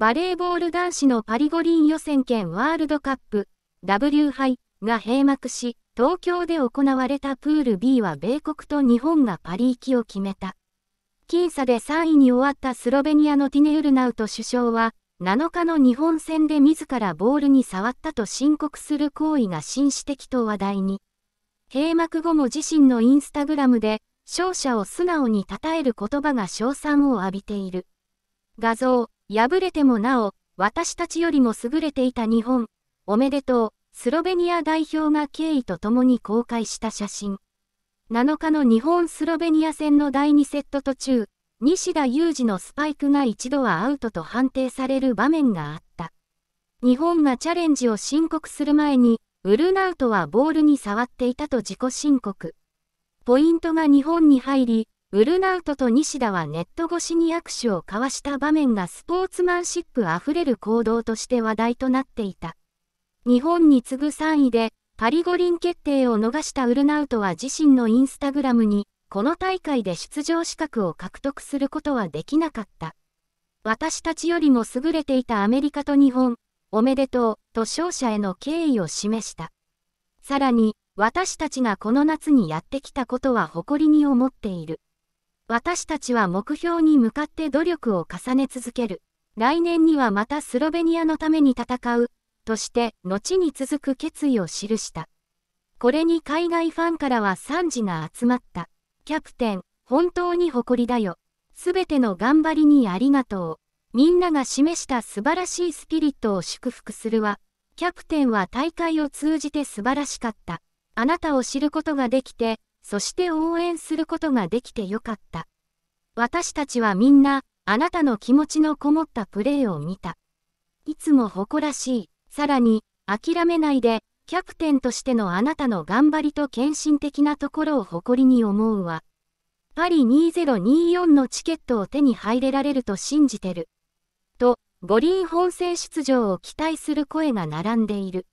バレーボール男子のパリ五輪予選兼ワールドカップ W 杯が閉幕し、東京で行われたプール B は米国と日本がパリ行きを決めた。僅差で3位に終わったスロベニアのティネ・ウルナウト首相は、7日の日本戦で自らボールに触ったと申告する行為が紳士的と話題に。閉幕後も自身のインスタグラムで、勝者を素直に称える言葉が称賛を浴びている。画像、敗れてもなお、私たちよりも優れていた日本、おめでとう、スロベニア代表が敬意とともに公開した写真。7日の日本スロベニア戦の第2セット途中、西田有志のスパイクが一度はアウトと判定される場面があった。日本がチャレンジを申告する前に、ウルナウトはボールに触っていたと自己申告。ポイントが日本に入り、ウルナウトと西田はネット越しに握手を交わした場面がスポーツマンシップあふれる行動として話題となっていた。日本に次ぐ3位で、パリ五輪決定を逃したウルナウトは自身のインスタグラムに、この大会で出場資格を獲得することはできなかった。私たちよりも優れていたアメリカと日本、おめでとう、と勝者への敬意を示した。さらに、私たちがこの夏にやってきたことは誇りに思っている。私たちは目標に向かって努力を重ね続ける。来年にはまたスロベニアのために戦う、として、後に続く決意を記した。これに海外ファンからは賛辞が集まった。キャプテン、本当に誇りだよ。すべての頑張りにありがとう。みんなが示した素晴らしいスピリットを祝福するわ。キャプテンは大会を通じて素晴らしかった。あなたを知ることができて、そして応援することができてよかった。私たちはみんな、あなたの気持ちのこもったプレーを見た。いつも誇らしい、さらに、諦めないで、キャプテンとしてのあなたの頑張りと献身的なところを誇りに思うわ。パリ2024のチケットを手に入れられると信じてる。と、五輪本選出場を期待する声が並んでいる。